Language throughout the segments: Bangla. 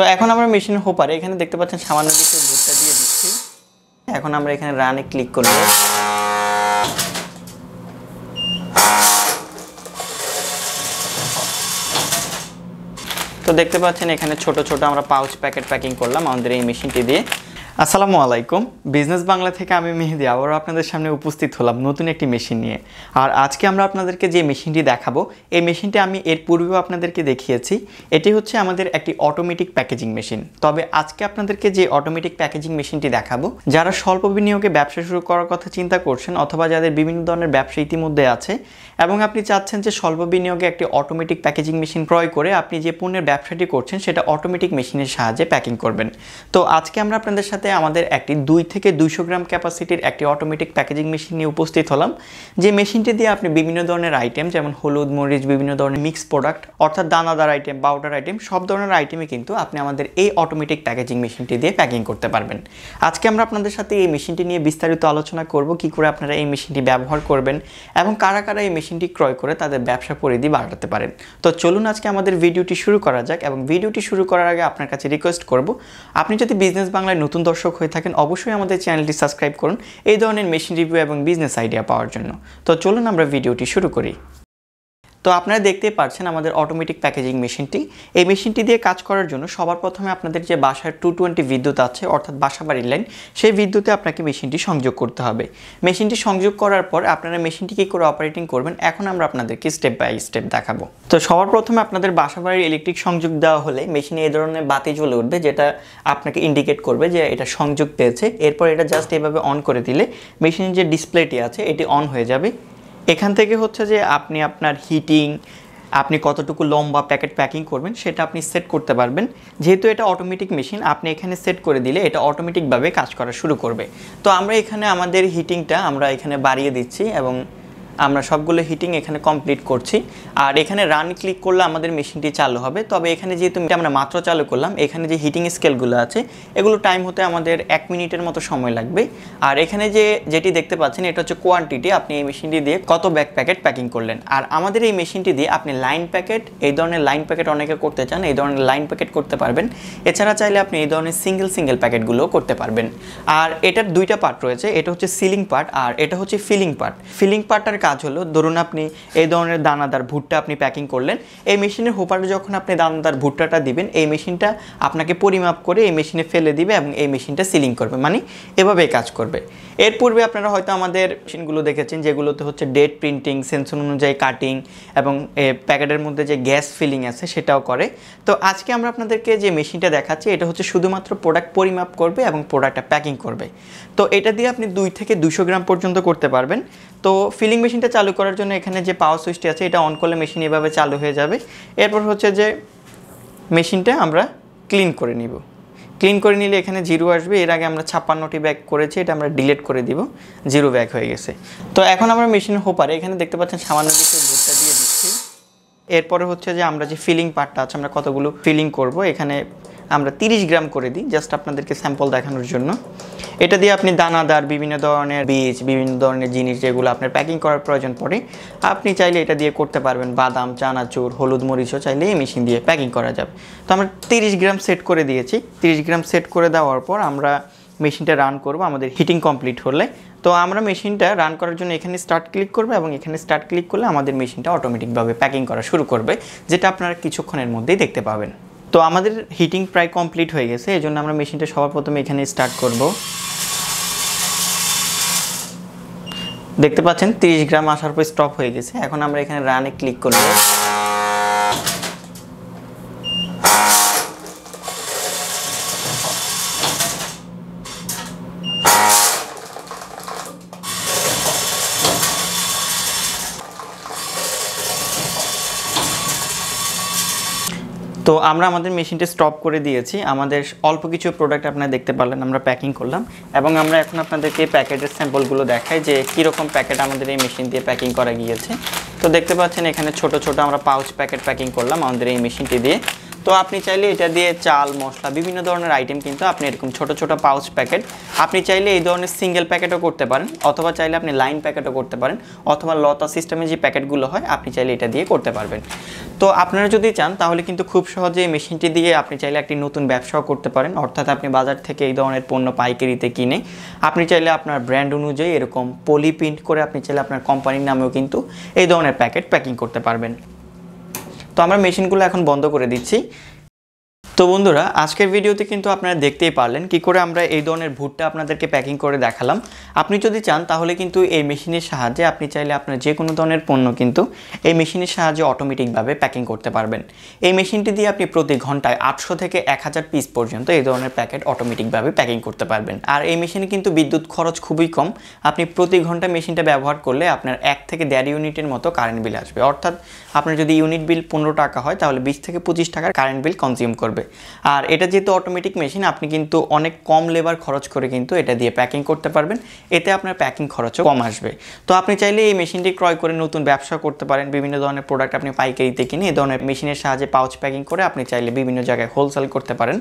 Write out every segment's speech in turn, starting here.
তো এখন আমরা মেশিন হোপারে এখানে দেখতে পাচ্ছেন সামান্য কিছু ভুট্টা দিয়ে দিচ্ছি এখন আমরা এখানে রানে ক্লিক করব তো দেখতে পাচ্ছেন এখানে ছোট ছোট আমরা পাউচ প্যাকেট প্যাকিং করলাম আমাদের এই মেশিনটি দিয়ে আসসালামু আলাইকুম বিজনেস বাংলা থেকে আমি মেহেদি আবারও আপনাদের সামনে উপস্থিত হলাম নতুন একটি মেশিন নিয়ে আর আজকে আমরা আপনাদেরকে যে মেশিনটি দেখাবো এই মেশিনটি আমি এর পূর্বেও আপনাদেরকে দেখিয়েছি এটি হচ্ছে আমাদের একটি অটোমেটিক প্যাকেজিং মেশিন তবে আজকে আপনাদেরকে যে অটোমেটিক প্যাকেজিং মেশিনটি দেখাবো যারা স্বল্প বিনিয়োগে ব্যবসা শুরু করার কথা চিন্তা করছেন অথবা যাদের বিভিন্ন ধরনের ব্যবসা ইতিমধ্যে আছে এবং আপনি চাচ্ছেন যে স্বল্প বিনিয়োগে একটি অটোমেটিক প্যাকেজিং মেশিন ক্রয় করে আপনি যে পণ্যের ব্যবসাটি করছেন সেটা অটোমেটিক মেশিনের সাহায্যে প্যাকিং করবেন তো আজকে আমরা আপনাদের সাথে আমাদের একটি দুই থেকে দুইশো গ্রাম ক্যাপাসিটির একটি অটোমেটিক প্যাকেজিং মেশিন নিয়ে উপস্থিত হলাম যে মেশিনটি দিয়ে আপনি বিভিন্ন ধরনের আইটেম যেমন হলুদ মরিচ বিভিন্ন ধরনের মিক্স প্রোডাক্ট অর্থাৎ দানাদার আইটেম পাউডার আইটেম সব ধরনের আইটেমই কিন্তু আপনি আমাদের এই অটোমেটিক প্যাকেজিং মেশিনটি দিয়ে প্যাকিং করতে পারবেন আজকে আমরা আপনাদের সাথে এই মেশিনটি নিয়ে বিস্তারিত আলোচনা করব কি করে আপনারা এই মেশিনটি ব্যবহার করবেন এবং কারা কারা এই মেশিনটি ক্রয় করে তাদের ব্যবসা পরিধি বাড়াতে পারেন তো চলুন আজকে আমাদের ভিডিওটি শুরু করা যাক এবং ভিডিওটি শুরু করার আগে আপনার কাছে রিকোয়েস্ট করব আপনি যদি বিজনেস বাংলায় নতুন দর্শক হয়ে থাকেন অবশ্যই আমাদের চ্যানেলটি সাবস্ক্রাইব করুন এই ধরনের মেশিন রিভিউ এবং বিজনেস আইডিয়া পাওয়ার জন্য তো চলুন আমরা ভিডিওটি শুরু করি তো আপনারা দেখতেই পাচ্ছেন আমাদের অটোমেটিক প্যাকেজিং মেশিনটি এই মেশিনটি দিয়ে কাজ করার জন্য সবার প্রথমে আপনাদের যে বাসার টু টোয়েন্টি বিদ্যুৎ আছে অর্থাৎ বাসা বাড়ির লাইন সেই বিদ্যুতে আপনাকে মেশিনটি সংযোগ করতে হবে মেশিনটি সংযোগ করার পর আপনারা মেশিনটি কী করে অপারেটিং করবেন এখন আমরা আপনাদেরকে স্টেপ বাই স্টেপ দেখাবো তো সবার প্রথমে আপনাদের বাসা বাড়ির ইলেকট্রিক সংযোগ দেওয়া হলে মেশিনে এই ধরনের বাতি জ্বলে উঠবে যেটা আপনাকে ইন্ডিকেট করবে যে এটা সংযোগ পেয়েছে এরপর এটা জাস্ট এভাবে অন করে দিলে মেশিনের যে ডিসপ্লেটি আছে এটি অন হয়ে যাবে এখান থেকে হচ্ছে যে আপনি আপনার হিটিং আপনি কতটুকু লম্বা প্যাকেট প্যাকিং করবেন সেটা আপনি সেট করতে পারবেন যেহেতু এটা অটোমেটিক মেশিন আপনি এখানে সেট করে দিলে এটা অটোমেটিকভাবে কাজ করা শুরু করবে তো আমরা এখানে আমাদের হিটিংটা আমরা এখানে বাড়িয়ে দিচ্ছি এবং আমরা সবগুলো হিটিং এখানে কমপ্লিট করছি আর এখানে রান ক্লিক করলে আমাদের মেশিনটি চালু হবে তবে এখানে যেহেতু আমরা মাত্র চালু করলাম এখানে যে হিটিং স্কেলগুলো আছে এগুলো টাইম হতে আমাদের এক মিনিটের মতো সময় লাগবে আর এখানে যে যেটি দেখতে পাচ্ছেন এটা হচ্ছে কোয়ান্টিটি আপনি এই মেশিনটি দিয়ে কত ব্যাগ প্যাকেট প্যাকিং করলেন আর আমাদের এই মেশিনটি দিয়ে আপনি লাইন প্যাকেট এই ধরনের লাইন প্যাকেট অনেকে করতে চান এই ধরনের লাইন প্যাকেট করতে পারবেন এছাড়া চাইলে আপনি এই ধরনের সিঙ্গেল সিঙ্গেল প্যাকেটগুলো করতে পারবেন আর এটার দুইটা পার্ট রয়েছে এটা হচ্ছে সিলিং পার্ট আর এটা হচ্ছে ফিলিং পার্ট ফিলিং পার্টটার কাজ হলো ধরুন আপনি এই ধরনের দানাদার ভুট্টা আপনি প্যাকিং করলেন এই মেশিনের হোপারে যখন আপনি দানাদার ভুট্টাটা দিবেন এই মেশিনটা আপনাকে পরিমাপ করে এই মেশিনে ফেলে দিবে এবং এই মেশিনটা সিলিং করবে মানে এভাবে কাজ করবে এর পূর্বে আপনারা হয়তো আমাদের মেশিনগুলো দেখেছেন যেগুলোতে হচ্ছে ডেট প্রিন্টিং সেন্সর অনুযায়ী কাটিং এবং প্যাকেটের মধ্যে যে গ্যাস ফিলিং আছে সেটাও করে তো আজকে আমরা আপনাদেরকে যে মেশিনটা দেখাচ্ছি এটা হচ্ছে শুধুমাত্র প্রোডাক্ট পরিমাপ করবে এবং প্রোডাক্টটা প্যাকিং করবে তো এটা দিয়ে আপনি দুই থেকে দুশো গ্রাম পর্যন্ত করতে পারবেন তো ফিলিং মেশিনটা চালু করার জন্য এখানে যে পাওয়ার সুইচটি আছে এটা অন করলে মেশিন এভাবে চালু হয়ে যাবে এরপর হচ্ছে যে মেশিনটা আমরা ক্লিন করে নিব ক্লিন করে নিলে এখানে জিরো আসবে এর আগে আমরা ছাপ্পান্নটি ব্যাগ করেছি এটা আমরা ডিলিট করে দিব জিরো ব্যাগ হয়ে গেছে তো এখন আমরা মেশিন হোপারে এখানে দেখতে পাচ্ছেন সামান্য কিছু ভুট্টা দিয়ে দিচ্ছি এরপরে হচ্ছে যে আমরা যে ফিলিং পার্টটা আছে আমরা কতগুলো ফিলিং করব এখানে আমরা 30 গ্রাম করে দিই জাস্ট আপনাদেরকে স্যাম্পল দেখানোর জন্য এটা দিয়ে আপনি দানাদার বিভিন্ন ধরনের বীজ বিভিন্ন ধরনের জিনিস যেগুলো আপনার প্যাকিং করার প্রয়োজন পড়ে আপনি চাইলে এটা দিয়ে করতে পারবেন বাদাম চানাচুর হলুদ মরিচও চাইলে এই মেশিন দিয়ে প্যাকিং করা যাবে তো আমরা তিরিশ গ্রাম সেট করে দিয়েছি তিরিশ গ্রাম সেট করে দেওয়ার পর আমরা মেশিনটা রান করব আমাদের হিটিং কমপ্লিট হলে তো আমরা মেশিনটা রান করার জন্য এখানে স্টার্ট ক্লিক করবো এবং এখানে স্টার্ট ক্লিক করলে আমাদের মেশিনটা অটোমেটিকভাবে প্যাকিং করা শুরু করবে যেটা আপনারা কিছুক্ষণের মধ্যেই দেখতে পাবেন তো আমাদের হিটিং প্রায় কমপ্লিট হয়ে গেছে এই জন্য আমরা মেশিনটা সবার প্রথমে এখানে স্টার্ট করব দেখতে পাচ্ছেন 30 গ্রাম আসার পর স্টপ হয়ে গেছে এখন আমরা এখানে রান এ ক্লিক করব তো আমরা আমাদের মেশিনটা স্টপ করে দিয়েছি আমাদের অল্প কিছু প্রোডাক্ট আপনারা দেখতে পারলেন আমরা প্যাকিং করলাম এবং আমরা এখন আপনাদেরকে প্যাকেটের স্যাম্পলগুলো দেখাই যে কীরকম প্যাকেট আমাদের এই মেশিন দিয়ে প্যাকিং করা গিয়েছে তো দেখতে পাচ্ছেন এখানে ছোট ছোট আমরা পাউচ প্যাকেট প্যাকিং করলাম আমাদের এই মেশিনটি দিয়ে তো আপনি চাইলে এটা দিয়ে চাল মশলা বিভিন্ন ধরনের আইটেম কিন্তু আপনি এরকম ছোট ছোট পাউচ প্যাকেট আপনি চাইলে এই ধরনের সিঙ্গেল প্যাকেটও করতে পারেন অথবা চাইলে আপনি লাইন প্যাকেটও করতে পারেন অথবা লতা সিস্টেমে যে প্যাকেটগুলো হয় আপনি চাইলে এটা দিয়ে করতে পারবেন তো আপনারা যদি চান তাহলে কিন্তু খুব সহজে মেশিনটি দিয়ে আপনি চাইলে একটি নতুন ব্যবসাও করতে পারেন অর্থাৎ আপনি বাজার থেকে এই ধরনের পণ্য পাইকারিতে কিনে আপনি চাইলে আপনার ব্র্যান্ড অনুযায়ী এরকম পলি প্রিন্ট করে আপনি চাইলে আপনার কোম্পানির নামেও কিন্তু এই ধরনের প্যাকেট প্যাকিং করতে পারবেন তো আমরা মেশিনগুলো এখন বন্ধ করে দিচ্ছি তো বন্ধুরা আজকের ভিডিওতে কিন্তু আপনারা দেখতেই পারলেন কি করে আমরা এই ধরনের ভুট্টা আপনাদেরকে প্যাকিং করে দেখালাম আপনি যদি চান তাহলে কিন্তু এই মেশিনের সাহায্যে আপনি চাইলে আপনার যে কোনো ধরনের পণ্য কিন্তু এই মেশিনের সাহায্যে অটোমেটিকভাবে প্যাকিং করতে পারবেন এই মেশিনটি দিয়ে আপনি প্রতি ঘন্টায় আটশো থেকে এক হাজার পিস পর্যন্ত এই ধরনের প্যাকেট অটোমেটিকভাবে প্যাকিং করতে পারবেন আর এই মেশিনে কিন্তু বিদ্যুৎ খরচ খুবই কম আপনি প্রতি ঘন্টা মেশিনটা ব্যবহার করলে আপনার এক থেকে দেড় ইউনিটের মতো কারেন্ট বিল আসবে অর্থাৎ আপনার যদি ইউনিট বিল পনেরো টাকা হয় তাহলে বিশ থেকে পঁচিশ টাকার কারেন্ট বিল কনজিউম করবে আর এটা যেহেতু অটোমেটিক মেশিন আপনি কিন্তু অনেক কম লেবার খরচ করে কিন্তু এটা দিয়ে প্যাকিং করতে পারবেন এতে আপনার প্যাকিং খরচও কম আসবে তো আপনি চাইলে এই মেশিনটি ক্রয় করে নতুন ব্যবসা করতে পারেন বিভিন্ন ধরনের প্রোডাক্ট আপনি পাইকারিতে কিনে এই ধরনের মেশিনের সাহায্যে পাউচ প্যাকিং করে আপনি চাইলে বিভিন্ন জায়গায় হোলসেল করতে পারেন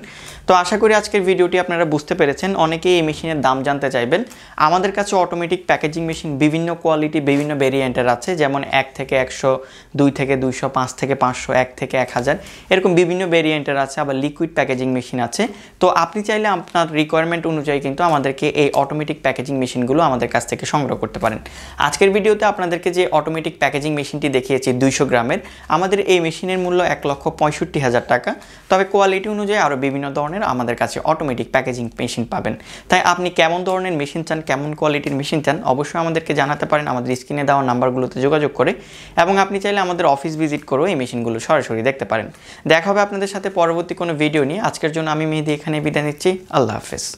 তো আশা করি আজকের ভিডিওটি আপনারা বুঝতে পেরেছেন অনেকেই এই মেশিনের দাম জানতে চাইবেন আমাদের কাছে অটোমেটিক প্যাকেজিং মেশিন বিভিন্ন কোয়ালিটি বিভিন্ন ভেরিয়েন্টের আছে যেমন এক থেকে একশো দুই থেকে দুইশো পাঁচ থেকে পাঁচশো এক থেকে এক হাজার এরকম বিভিন্ন ভেরিয়েন্টের আছে আবার লিকুইড প্যাকেজিং মেশিন আছে তো আপনি চাইলে আপনার রিকোয়ারমেন্ট অনুযায়ী কিন্তু আমাদেরকে এই অটোমেটিক প্যাকেজিং মেশিনগুলো আমাদের কাছ থেকে সংগ্রহ করতে পারেন আজকের ভিডিওতে আপনাদেরকে যে অটোমেটিক প্যাকেজিং মেশিনটি দেখিয়েছি দুইশো গ্রামের আমাদের এই মেশিনের মূল্য এক লক্ষ পঁয়ষট্টি হাজার টাকা তবে কোয়ালিটি অনুযায়ী আরও বিভিন্ন ধরনের আমাদের কাছে অটোমেটিক প্যাকেজিং মেশিন পাবেন তাই আপনি কেমন ধরনের মেশিন চান কেমন কোয়ালিটির মেশিন চান অবশ্যই আমাদেরকে জানাতে পারেন আমাদের স্ক্রিনে দেওয়া নাম্বারগুলোতে যোগাযোগ করে এবং আপনি চাইলে আমাদের অফিস ভিজিট করেও এই মেশিনগুলো সরাসরি দেখতে পারেন দেখা হবে আপনাদের সাথে পরবর্তী কোনো ভিডিও নিয়ে আজকের জন্য আমি মেহেদি এখানে বিদায় নিচ্ছি আল্লাহ হাফেজ